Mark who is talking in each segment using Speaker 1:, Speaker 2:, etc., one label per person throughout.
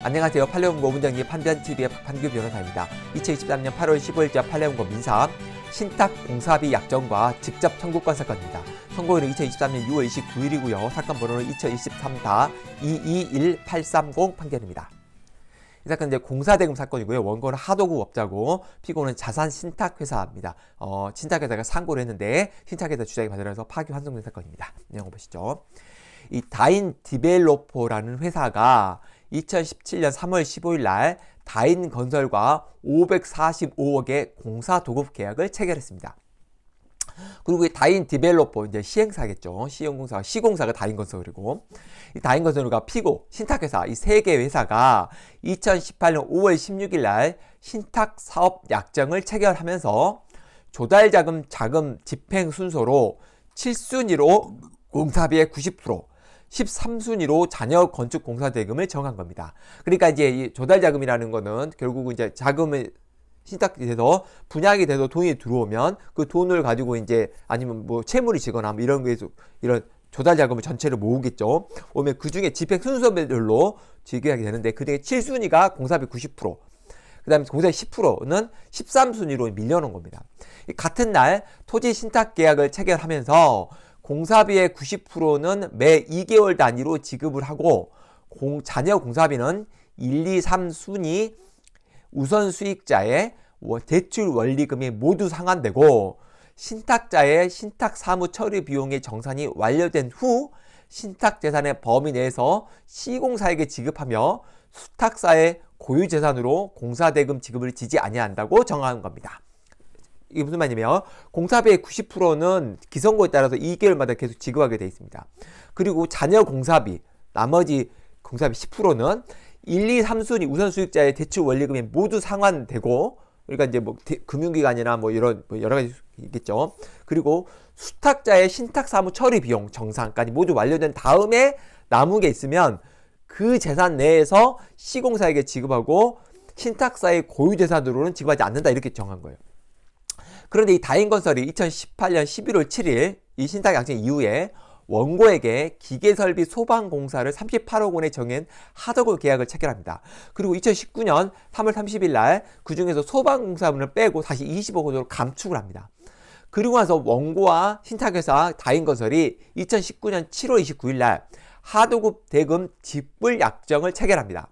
Speaker 1: 안녕하세요. 팔레온고 문정리 판변TV의 박판규 변호사입니다. 2023년 8월 15일자 팔레온고 민사 신탁 공사비 약정과 직접 청구권 사건입니다. 선고일은 2023년 6월 29일이고요. 사건 번호는 2023다 221830 판결입니다. 이 사건 은 이제 공사대금 사건이고요. 원고는 하도구 업자고 피고는 자산 신탁회사입니다. 어, 신탁회사가 상고를 했는데 신탁회사 주장이 받으면서 파기 환송된 사건입니다. 내용 을 보시죠. 이 다인 디벨로퍼라는 회사가 2017년 3월 15일 날 다인 건설과 545억의 공사 도급 계약을 체결했습니다. 그리고 이 다인 디벨로퍼 이제 시행사겠죠. 시행공사가 시공사가 다인 건설이고 이 다인 건설과 피고 신탁회사 이 세 개 회사가 2018년 5월 16일 날 신탁 사업 약정을 체결하면서 조달 자금 자금 집행 순서로 7순위로 공사비의 90%, 13순위로 잔여 건축 공사 대금을 정한 겁니다. 그러니까 이제 이 조달 자금이라는 거는 결국은 이제 자금을 신탁이 돼서 분양이 돼서 돈이 들어오면 그 돈을 가지고 이제 아니면 뭐 채무를 지거나 뭐 이런 거에 이런 조달 자금을 전체를 모으겠죠. 오면 그 중에 집행 순서별로 지급하게 되는데 그 중에 7순위가 공사비 90%, 그 다음에 공사비 10%는 13순위로 밀려놓은 겁니다. 같은 날 토지 신탁 계약을 체결하면서 공사비의 90%는 매 2개월 단위로 지급을 하고 공, 자녀 공사비는 1, 2, 3순위 우선 수익자의 대출 원리금이 모두 상환되고 신탁자의 신탁 사무 처리 비용의 정산이 완료된 후 신탁 재산의 범위 내에서 시공사에게 지급하며 수탁사의 고유 재산으로 공사 대금 지급을 지지 아니한다고 정한 겁니다. 이게 무슨 말이냐면 공사비의 90%는 기성고에 따라서 2개월마다 계속 지급하게 되어 있습니다. 그리고 잔여 공사비, 나머지 공사비 10%는 1, 2, 3순위 우선 수익자의 대출 원리금이 모두 상환되고 그러니까 이제 뭐 대, 금융기관이나 뭐 이런 뭐 여러 가지 있겠죠. 그리고 수탁자의 신탁 사무 처리 비용 정산까지 모두 완료된 다음에 남은 게 있으면 그 재산 내에서 시공사에게 지급하고 신탁사의 고유 재산으로는 지급하지 않는다 이렇게 정한 거예요. 그런데 이 다인건설이 2018년 11월 7일 이 신탁 양식 이후에 원고에게 기계설비 소방공사를 38억 원에 정한 하도급 계약을 체결합니다. 그리고 2019년 3월 30일 날 그중에서 소방공사분을 빼고 다시 20억 원으로 감축을 합니다. 그리고 나서 원고와 신탁회사 다인건설이 2019년 7월 29일 날 하도급 대금 집불 약정을 체결합니다.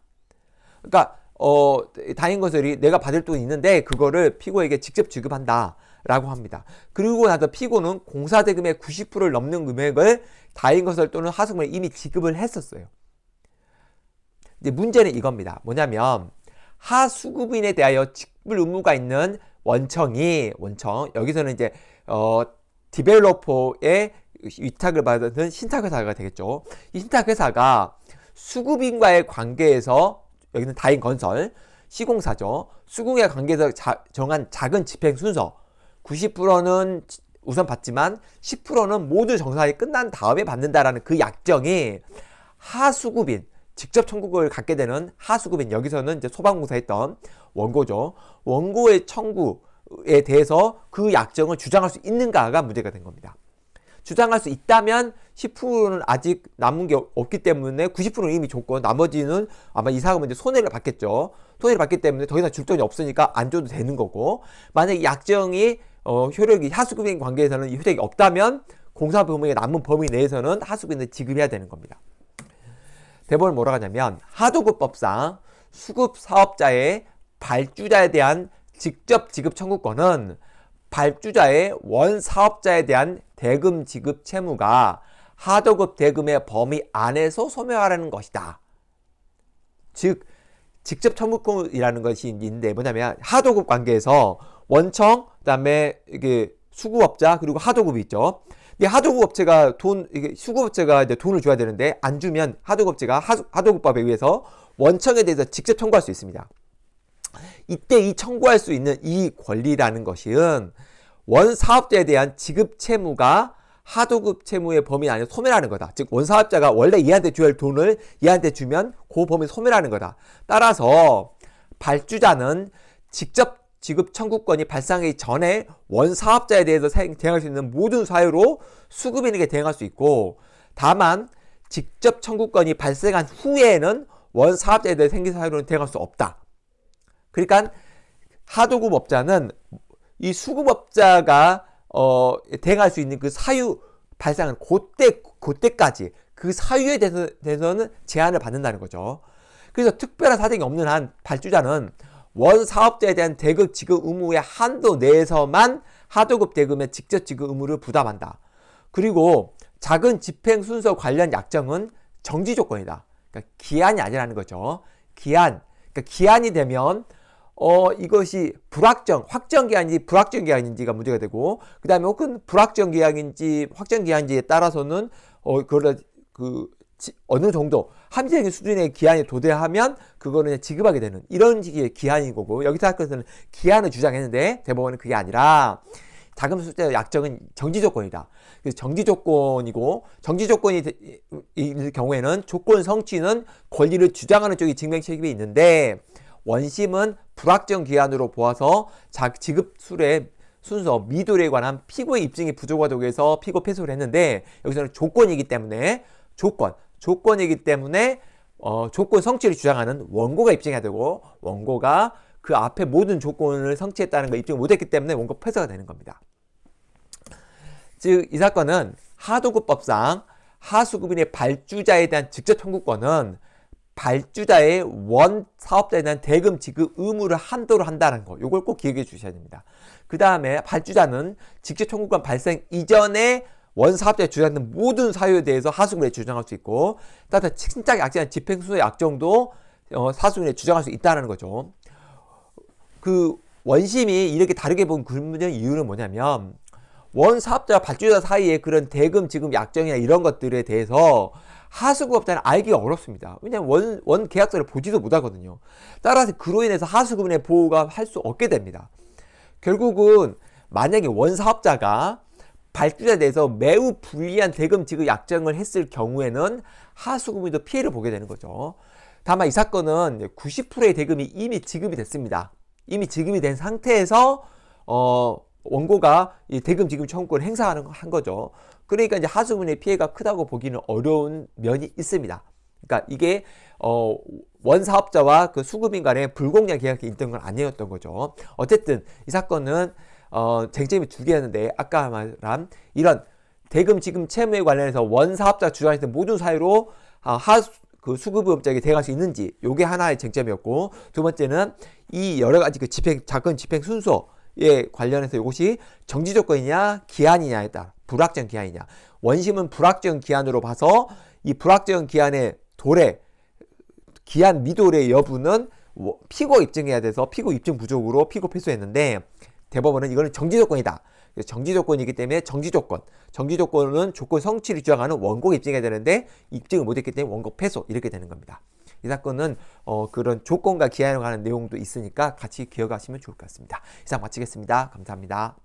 Speaker 1: 그러니까 어, 다인건설이 내가 받을 돈이 있는데 그거를 피고에게 직접 지급한다. 라고 합니다. 그리고 나서 피고는 공사대금의 90%를 넘는 금액을 다인건설 또는 하수금에 이미 지급을 했었어요. 이제 문제는 이겁니다. 뭐냐면 하수급인에 대하여 직불 의무가 있는 원청이 원청 여기서는 이제 어 디벨로퍼의 위탁을 받은 신탁회사가 되겠죠. 이 신탁회사가 수급인과의 관계에서 여기는 다인건설 시공사죠. 수공의 관계에서 자, 정한 작은 집행 순서 90%는 우선 받지만 10%는 모두 정상이 끝난 다음에 받는다라는 그 약정이 하수급인 직접 청구를 갖게 되는 하수급인 여기서는 이제 소방공사 했던 원고죠. 원고의 청구에 대해서 그 약정을 주장할 수 있는가가 문제가 된 겁니다. 주장할 수 있다면 10%는 아직 남은 게 없기 때문에 90%는 이미 줬고 나머지는 아마 이 사람은 이제 손해를 봤겠죠. 손해를 봤기 때문에 더 이상 줄 돈이 없으니까 안 줘도 되는 거고 만약 약정이 어, 효력이 하수급인 관계에서는 효력이 없다면 공사범위에 남은 범위 내에서는 하수급인을 지급해야 되는 겁니다. 대법원 뭐라고 하냐면 하도급법상 수급 사업자의 발주자에 대한 직접 지급 청구권은 발주자의 원 사업자에 대한 대금 지급 채무가 하도급 대금의 범위 안에서 소멸하라는 것이다. 즉 직접 청구권이라는 것이 있는데 뭐냐면 하도급 관계에서 원청 그다음에 이게 수급업자 그리고 하도급이 있죠. 근 하도급 업체가 돈 이게 수급업체가 이제 돈을 줘야 되는데 안 주면 하도급 업체가 하도급법에 의해서 원청에 대해서 직접 청구할 수 있습니다. 이때 이 청구할 수 있는 이 권리라는 것은 원사업자에 대한 지급 채무가 하도급 채무의 범위 안에 소멸하는 거다. 즉 원사업자가 원래 얘한테 줘야 할 돈을 얘한테 주면 그 범위 소멸하는 거다. 따라서 발주자는 직접 지급 청구권이 발생하기 전에 원사업자에 대해서 대응할 수 있는 모든 사유로 수급인에게 대응할 수 있고 다만 직접 청구권이 발생한 후에는 원사업자에 대해 생긴 사유로는 대응할 수 없다. 그러니까 하도급 업자는 이 수급업자가 어, 대응할 수 있는 그 사유 발생은 그때 그때까지 그 사유에 대해서, 대해서는 제한을 받는다는 거죠. 그래서 특별한 사정이 없는 한 발주자는 원 사업자에 대한 대급 지급 의무의 한도 내에서만 하도급 대금의 직접 지급 의무를 부담한다. 그리고 작은 집행 순서 관련 약정은 정지 조건이다. 그러니까 기한이 아니라는 거죠. 기한. 그러니까 기한이 되면 어, 이것이 불확정, 확정 기한인지 불확정 기한인지가 문제가 되고, 그 다음에 혹은 불확정 기한인지 확정 기한인지에 따라서는, 어, 그걸, 그, 지, 어느 정도 함리적인 수준의 기한이도대하면 그거는 지급하게 되는 이런 식의 기한인 거고, 여기서 학교에서는 기한을 주장했는데 대법원은 그게 아니라, 자금 숫자 의 약정은 정지 조건이다. 그래서 정지 조건이고 정지 조건이 일 경우에는 조건 성취는 권리를 주장하는 쪽이 증명 책임이 있는데 원심은 불확정 기한으로 보아서 지급 수레 순서 미도에 관한 피고의 입증이 부족하다고 해서 피고 패소를 했는데 여기서는 조건이기 때문에 조건 조건이기 때문에 어, 조건 성취를 주장하는 원고가 입증해야 되고 원고가 그 앞에 모든 조건을 성취했다는 걸 입증 못했기 때문에 원고 패소가 되는 겁니다. 즉 이 사건은 하도급법상 하수급인의 발주자에 대한 직접 청구권은 발주자의 원 사업자에 대한 대금 지급 의무를 한도로 한다는 거. 요걸 꼭 기억해 주셔야 됩니다. 그 다음에 발주자는 직접 청구권 발생 이전에 원 사업자의 주장하는 모든 사유에 대해서 하수구에 주장할 수 있고 따라서 칭찬 약정이 집행수의 약정도 어, 사수구에 주장할 수 있다는 거죠. 그 원심이 이렇게 다르게 본 근본적인 이유는 뭐냐면 원 사업자와 발주자 사이에 그런 대금 지급 약정이나 이런 것들에 대해서 하수구업자는 알기가 어렵습니다. 왜냐하면 원, 원 계약서를 보지도 못하거든요. 따라서 그로 인해서 하수구분의 보호가 할 수 없게 됩니다. 결국은 만약에 원 사업자가 발주자에 대해서 매우 불리한 대금 지급 약정을 했을 경우에는 하수구분도 피해를 보게 되는 거죠. 다만 이 사건은 90%의 대금이 이미 지급이 됐습니다. 이미 지급이 된 상태에서 어, 원고가 이 대금 지급 청구권을 행사하는 한 거죠. 그러니까 이제 하수분의 피해가 크다고 보기는 어려운 면이 있습니다. 그러니까 이게 어, 원 사업자와 그 수급인 간의 불공정 계약이 있던 건 아니었던 거죠. 어쨌든 이 사건은 어, 쟁점이 두 개였는데 아까 말한 이런 대금 지금 채무에 관련해서 원 사업자 주장했던 모든 사유로 아, 하, 수그 수급업자에게 대응할 수 있는지 요게 하나의 쟁점이었고 두 번째는 이 여러 가지 그 집행 작건 집행 순서 예, 관련해서 이것이 정지 조건이냐 기한이냐에 따라 불확정 기한이냐 원심은 불확정 기한으로 봐서 이 불확정 기한의 도래 기한 미도래 여부는 피고 입증해야 돼서 피고 입증 부족으로 피고 패소했는데 대법원은 이거는 정지 조건이다. 정지 조건이기 때문에 정지 조건, 정지 조건은 조건 성취를 주장하는 원고 입증해야 되는데 입증을 못했기 때문에 원고 패소 이렇게 되는 겁니다. 이 사건은 어, 그런 조건과 기한을 관한 내용도 있으니까 같이 기억하시면 좋을 것 같습니다. 이상 마치겠습니다. 감사합니다.